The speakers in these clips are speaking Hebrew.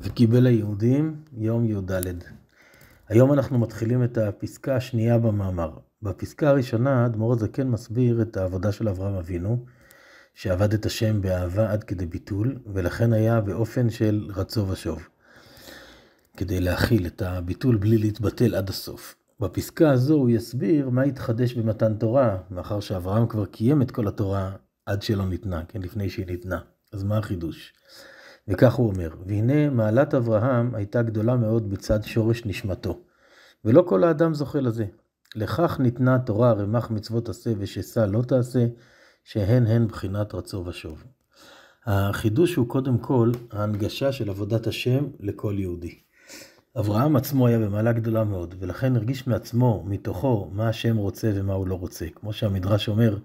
וקיבל היהודים, יום י"ד. היום אנחנו מתחילים את הפסקה השנייה במאמר. בפסקה הראשונה, אדמו"ר הזקן מסביר את העבודה של אברהם אבינו, שעבד את השם באהבה עד כדי ביטול, ולכן היה באופן של רצו ושוב, כדי להכיל את הביטול בלי להתבטל עד הסוף. בפסקה הזו הוא יסביר מה התחדש במתן תורה, מאחר שאברהם כבר קיים את כל התורה עד שלא ניתנה, כן, לפני שהיא ניתנה. אז מה החידוש? וכך הוא אומר, והנה מעלת אברהם הייתה גדולה מאוד בצד שורש נשמתו, ולא כל האדם זוכה לזה. לכך ניתנה תורה רמ"ח מצוות עשה ושסה לא תעשה, שהן הן בחינת רצו ושוב. החידוש הוא קודם כל ההנגשה של עבודת השם לכל יהודי. אברהם עצמו היה במעלה גדולה מאוד, ולכן הרגיש מעצמו, מתוכו, מה השם רוצה ומה הוא לא רוצה. כמו שהמדרש אומר,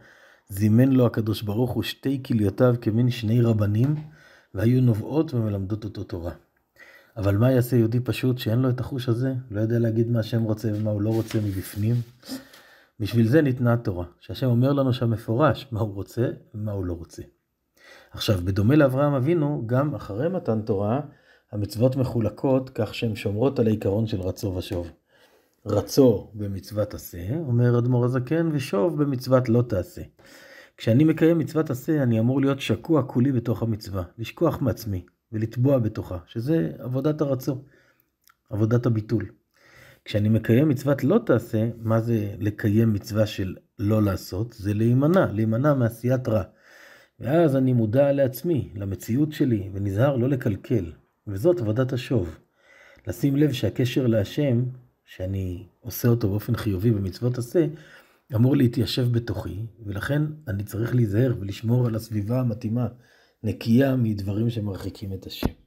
זימן לו הקדוש ברוך הוא שתי כליותיו כמין שני רבנים, והיו נובעות ומלמדות אותו תורה. אבל מה יעשה יהודי פשוט שאין לו את החוש הזה, לא יודע להגיד מה השם רוצה ומה הוא לא רוצה מבפנים? בשביל זה ניתנה התורה, שהשם אומר לנו שם מפורש מה הוא רוצה ומה הוא לא רוצה. עכשיו, בדומה לאברהם אבינו, גם אחרי מתן תורה, המצוות מחולקות כך שהן שומרות על העיקרון של רצו ושוב. רצו במצוות עשה, אומר אדמו"ר הזקן, ושוב במצוות לא תעשה. כשאני מקיים מצוות עשה, אני אמור להיות שקוע כולי בתוך המצווה, לשכוח מעצמי ולטבוע בתוכה, שזה עבודת הרצון, עבודת הביטול. כשאני מקיים מצוות לא תעשה, מה זה לקיים מצווה של לא לעשות? זה להימנע, להימנע מעשיית רע. ואז אני מודע לעצמי, למציאות שלי, ונזהר לא לקלקל. וזאת עבודת השוב. לשים לב שהקשר להשם, שאני עושה אותו באופן חיובי במצוות עשה, אמור להתיישב בתוכי, ולכן אני צריך להיזהר ולשמור על הסביבה המתאימה, נקייה מדברים שמרחיקים את השם.